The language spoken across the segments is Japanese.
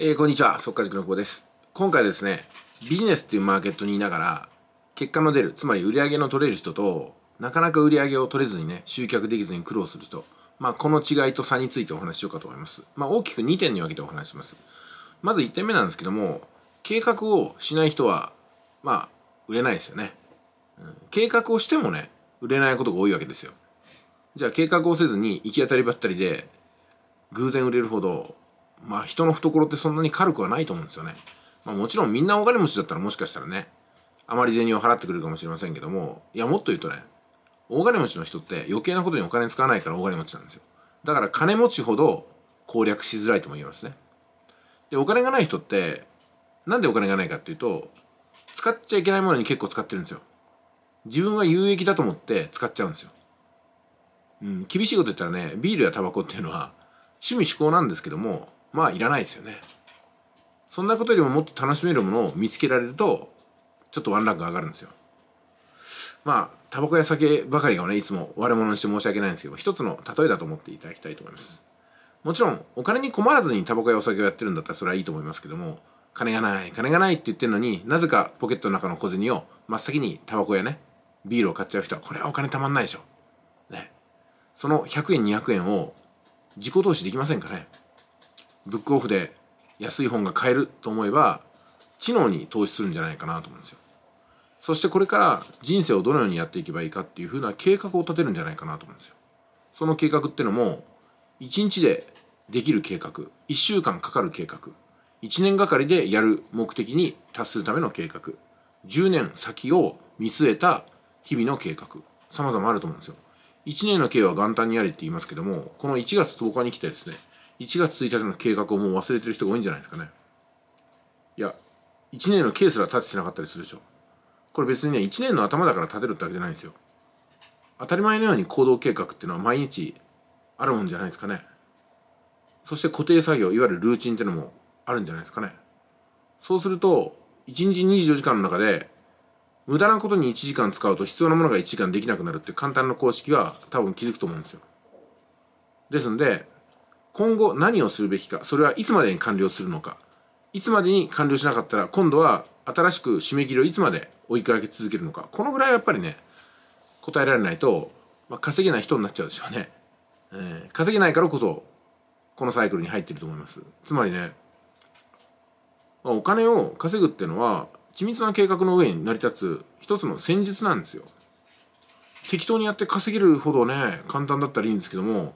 えー、こんにちは、速稼塾の久保です。今回ですね、ビジネスっていうマーケットにいながら、結果の出る、つまり売り上げの取れる人と、なかなか売り上げを取れずにね、集客できずに苦労する人、まあ、この違いと差についてお話しようかと思います。まあ、大きく2点に分けてお話します。まず1点目なんですけども、計画をしない人は、まあ、売れないですよね。うん、計画をしてもね、売れないことが多いわけですよ。じゃあ計画をせずに行き当たりばったりで、偶然売れるほどまあ人の懐ってそんなに軽くはないと思うんですよね。まあもちろんみんなお金持ちだったらもしかしたらね、あまり銭を払ってくるかもしれませんけども、いやもっと言うとね、大金持ちの人って余計なことにお金使わないから大金持ちなんですよ。だから金持ちほど攻略しづらいとも言えますね。で、お金がない人って、なんでお金がないかっていうと、使っちゃいけないものに結構使ってるんですよ。自分は有益だと思って使っちゃうんですよ。うん、厳しいこと言ったらね、ビールやタバコっていうのは趣味嗜好なんですけども、まあいらないですよねそんなことよりももっと楽しめるものを見つけられるとちょっとワンランク上がるんですよまあタバコや酒ばかりがねいつも悪者にして申し訳ないんですけど一つの例えだと思っていただきたいと思いますもちろんお金に困らずにタバコやお酒をやってるんだったらそれはいいと思いますけども金がない金がないって言ってるのになぜかポケットの中の小銭を真っ先にタバコやねビールを買っちゃう人はこれはお金たまんないでしょねその100円200円を自己投資できませんかねブックオフで安い本が買えると思えば知能に投資するんじゃないかなと思うんですよ。そしてこれから人生をどのようにやっていけばいいかっていうふうな計画を立てるんじゃないかなと思うんですよ。その計画っていうのも1日でできる計画1週間かかる計画1年がかりでやる目的に達するための計画10年先を見据えた日々の計画様々あると思うんですよ1年の計は元旦にやれって言いますけどもこの1月10日に来てですね1月1日の計画をもう忘れてる人が多いんじゃないですかねいや1年のケースら立ててなかったりするでしょこれ別にね1年の頭だから立てるってわけじゃないんですよ当たり前のように行動計画っていうのは毎日あるもんじゃないですかねそして固定作業いわゆるルーチンっていうのもあるんじゃないですかねそうすると1日24時間の中で無駄なことに1時間使うと必要なものが1時間できなくなるって簡単な公式は多分気づくと思うんですよですんで今後何をするべきか、それはいつまでに完了するのか、いつまでに完了しなかったら、今度は新しく締め切りをいつまで追いかけ続けるのか、このぐらいはやっぱりね、答えられないと、まあ、稼げない人になっちゃうでしょうね。えー、稼げないからこそ、このサイクルに入ってると思います。つまりね、まあ、お金を稼ぐっていうのは、緻密な計画の上に成り立つ一つの戦術なんですよ。適当にやって稼げるほどね、簡単だったらいいんですけども、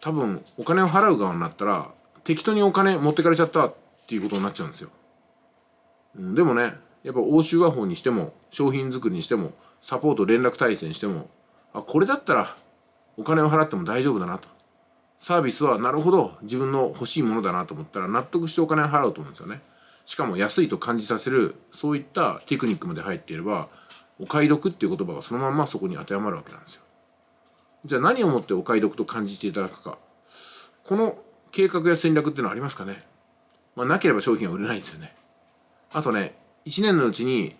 多分お金を払う側になったら適当にお金持ってかれちゃったっていうことになっちゃうんですよ、うん、でもねやっぱ欧州和法にしても商品作りにしてもサポート連絡体制にしてもあこれだったらお金を払っても大丈夫だなとサービスはなるほど自分の欲しいものだなと思ったら納得してお金を払うと思うんですよねしかも安いと感じさせるそういったテクニックまで入っていればお買い得っていう言葉がそのままそこに当てはまるわけなんですよじゃあ何をもってお買い得と感じていただくかこの計画や戦略っていうのはありますかね、まあ、なければ商品は売れないですよねあとね1年のうちに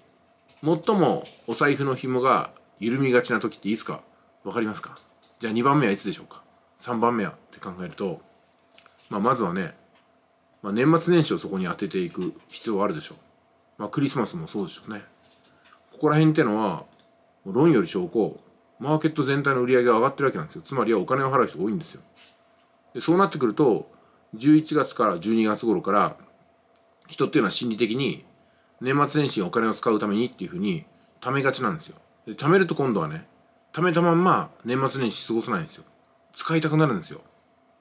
最もお財布の紐が緩みがちな時っていつか分かりますかじゃあ2番目はいつでしょうか3番目はって考えると、まあ、まずはね、まあ、年末年始をそこに当てていく必要はあるでしょう、まあ、クリスマスもそうでしょうねここら辺ってのは論より証拠マーケット全体の売り上げが上がってるわけなんですよつまりはお金を払う人が多いんですよでそうなってくると11月から12月頃から人っていうのは心理的に年末年始にお金を使うためにっていうふうに貯めがちなんですよで貯めると今度はね貯めたまんま年末年始過ごさないんですよ使いたくなるんですよ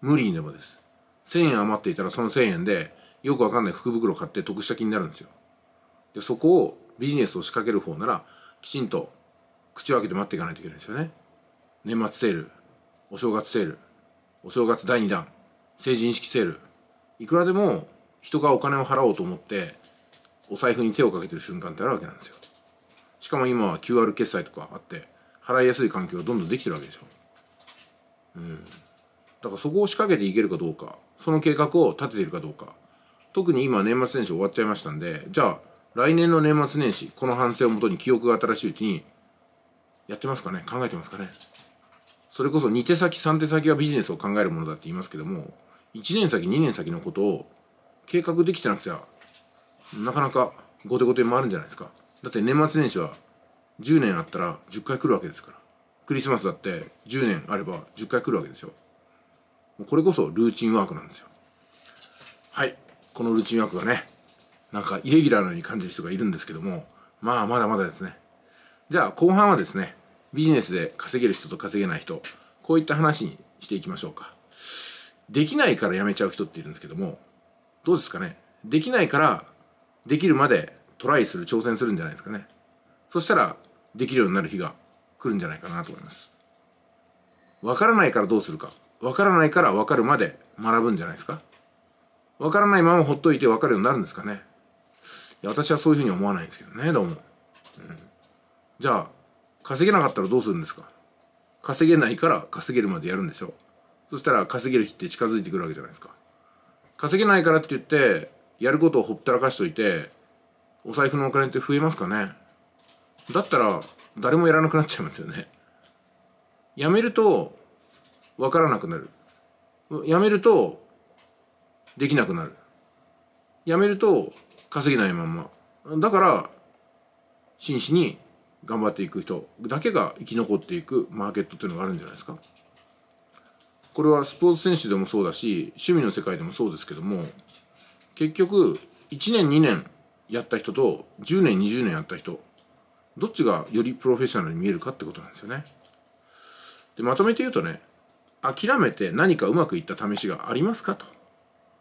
無理にでもです1000円余っていたらその1000円でよくわかんない福袋買って得した気になるんですよでそこをビジネスを仕掛ける方ならきちんと口を開けて待っていかないといけないですよね年末セールお正月セールお正月第2弾成人式セールいくらでも人がお金を払おうと思ってお財布に手をかけてる瞬間ってあるわけなんですよしかも今は QR 決済とかあって払いやすい環境がどんどんできてるわけでしょうんだからそこを仕掛けていけるかどうかその計画を立てているかどうか特に今年末年始終わっちゃいましたんでじゃあ来年の年末年始この反省をもとに記憶が新しいうちにやってますかね考えてますかねそれこそ2手先3手先はビジネスを考えるものだって言いますけども1年先2年先のことを計画できてなくちゃなかなか後手後手回るんじゃないですかだって年末年始は10年あったら10回来るわけですからクリスマスだって10年あれば10回来るわけですよ。これこそルーチンワークなんですよはいこのルーチンワークがねなんかイレギュラーのように感じる人がいるんですけどもまあまだまだですねじゃあ後半はですねビジネスで稼げる人と稼げない人こういった話にしていきましょうかできないから辞めちゃう人っているんですけどもどうですかねできないからできるまでトライする挑戦するんじゃないですかねそしたらできるようになる日が来るんじゃないかなと思いますわからないからどうするかわからないからわかるまで学ぶんじゃないですかわからないままほっといてわかるようになるんですかねいや私はそういうふうに思わないんですけどねどうも、うん、じゃあ稼げなかったらどうするんですか稼げないから稼げるまでやるんでしょそしたら稼げる日って近づいてくるわけじゃないですか稼げないからって言ってやることをほったらかしといてお財布のお金って増えますかねだったら誰もやらなくなっちゃいますよねやめると分からなくなるやめるとできなくなるやめると稼げないまんまだから真摯に頑張っていく人だけが生き残っていくマーケットっていうのがあるんじゃないですかこれはスポーツ選手でもそうだし趣味の世界でもそうですけども結局1年2年やった人と10年20年やった人どっちがよりプロフェッショナルに見えるかってことなんですよねでまとめて言うとね諦めて何かうまくいった試しがありますかと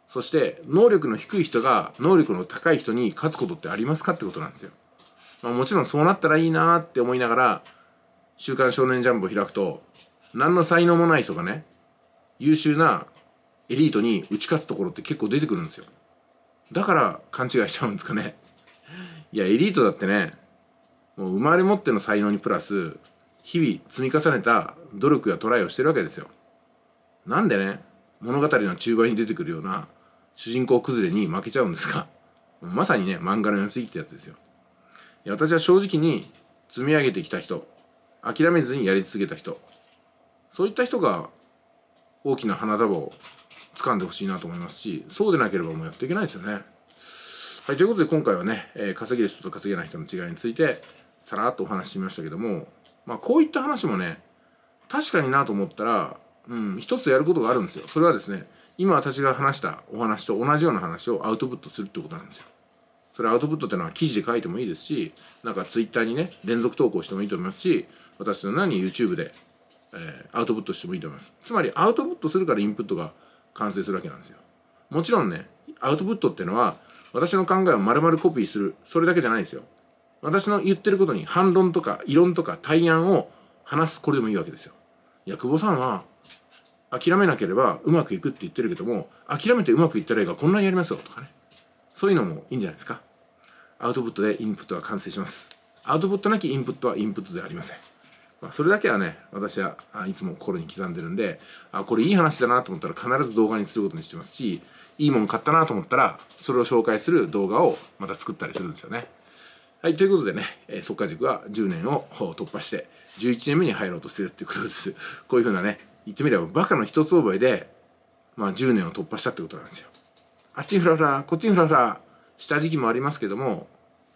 そして能力の低い人が能力の高い人に勝つことってありますかってことなんですよまあ、もちろんそうなったらいいなって思いながら、週刊少年ジャンプを開くと、何の才能もない人がね、優秀なエリートに打ち勝つところって結構出てくるんですよ。だから勘違いしちゃうんですかね。いや、エリートだってね、もう生まれ持っての才能にプラス、日々積み重ねた努力やトライをしてるわけですよ。なんでね、物語の中盤に出てくるような主人公崩れに負けちゃうんですか。まさにね、漫画の読み過ぎってやつですよ。私は正直に積み上げてきた人諦めずにやり続けた人そういった人が大きな花束を掴んでほしいなと思いますしそうでなければもうやっていけないですよね。はい、ということで今回はね、えー、稼げる人と稼げない人の違いについてさらっとお話ししましたけども、まあ、こういった話もね確かになと思ったら、うん、一つやることがあるんですよ。それはですね今私が話したお話と同じような話をアウトプットするってことなんですよ。それアウトプットっていうのは記事で書いてもいいですしなんかツイッターにね連続投稿してもいいと思いますし私の何 YouTube で、えー、アウトプットしてもいいと思いますつまりアウトプットするからインプットが完成するわけなんですよもちろんねアウトプットっていうのは私の考えを丸々コピーするそれだけじゃないですよ私の言ってることに反論とか異論とか対案を話すこれでもいいわけですよいや久保さんは諦めなければうまくいくって言ってるけども諦めてうまくいったらいがこんなにやりますよとかねそういうのもいいんじゃないですかアウトプットでインプットが完成しますアウトプットなきインプットはインプットではありません、まあ、それだけはね私はいつも心に刻んでるんであこれいい話だなと思ったら必ず動画にすることにしてますしいいもん買ったなと思ったらそれを紹介する動画をまた作ったりするんですよねはい、ということでね、えー、速稼塾は10年を突破して、11年目に入ろうとしてるっていうことです。こういうふうなね、言ってみればバカの一つ覚えで、まあ10年を突破したってことなんですよ。あっちふらふら、こっちにふらふら、下敷きもありますけども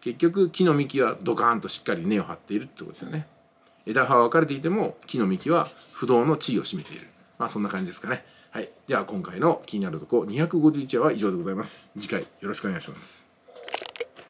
結局木の幹はドカーンとしっかり根を張っているってことですよね枝葉は分かれていても木の幹は不動の地位を占めているまあそんな感じですかねはいでは今回の気になるとこ251話は以上でございます次回よろしくお願いします